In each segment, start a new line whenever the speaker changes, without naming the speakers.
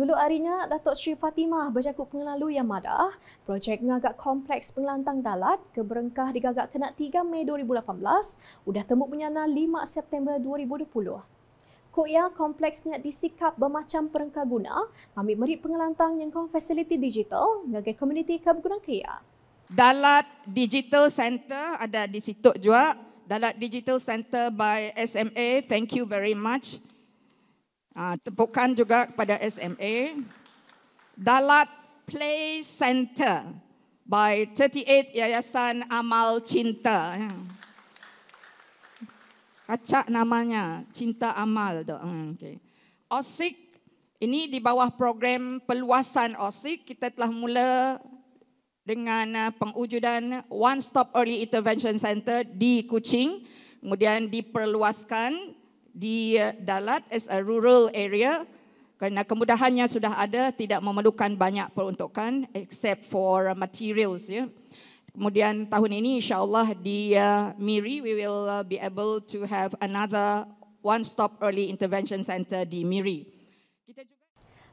Dulu arinya Datuk Sri Fatimah bercakup pengelalu yang madah. Projek ngagak kompleks pengelantang dalat keberengkah digagak kena 3 Mei 2018, udah temuk menyana 5 September 2020. Kok ya, kompleksnya disikap bermacam perengkah guna, ambil merik pengelantang yang kong fasiliti digital ngagak komuniti kebuguna kaya. Dalat Digital Center ada di situ
juga. Dalat Digital Center by SMA, thank you very much. Ah, tepukan juga kepada SMA. Dalat Play Center by 38 Yayasan Amal Cinta. Kacak namanya, Cinta Amal. Hmm, okay. OSIC, ini di bawah program peluasan OSIC, kita telah mula dengan ah, pengujudan One Stop Early Intervention Center di Kuching, kemudian diperluaskan di Dalat as a rural area kerana kemudahannya sudah ada tidak memerlukan banyak peruntukan except for materials ya. Kemudian tahun ini insyaallah di uh, Miri we will uh, be able to have another one stop early intervention center
di Miri.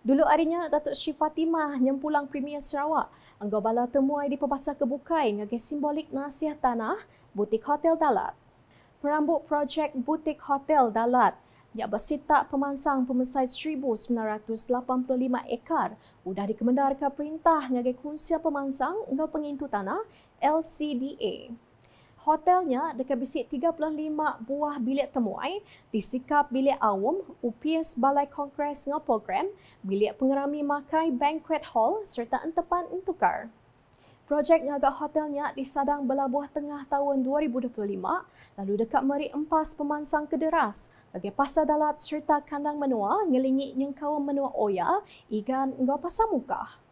Dulu arinya Datuk Sri Fatimah nyempulang Premier Sarawak anggobala bala temuai di Pepasar Kebukai ngagai simbolik nasihat tanah butik hotel Dalat perambut projek butik hotel Dalat yang bersitak pemansang pemesai 1,985 ekar sudah dikemendar ke perintah ngagai kunsia pemansang ngau pengintu tanah LCDA. Hotelnya dekat bisik 35 buah bilik temuai, disikap bilik awam, UPS Balai Kongres ngau program, bilik pengerami makai banquet hall serta entepan untukar. Projek niaga hotelnya di Sadang Belabuh Tengah tahun 2025 lalu dekat Meri Empas Pemansang Kederas bagi pasar dalat serta kandang menua ngelingi nyengkau menua Oya, Igan Ngopasamukah.